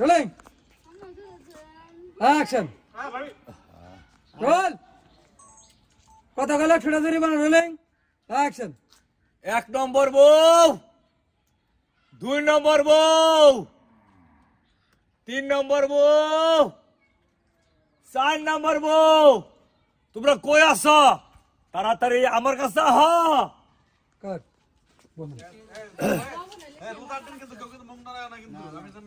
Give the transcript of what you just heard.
Rolling. Action. Roll. কত গেল ছোটা মানে রোলিং অ্যাকশন এক নম্বর বউ দুই নম্বর বউ তিন নম্বর বউ চার নম্বর বউ তোমরা কই আস তাড়াতাড়ি আমার কাছে আহ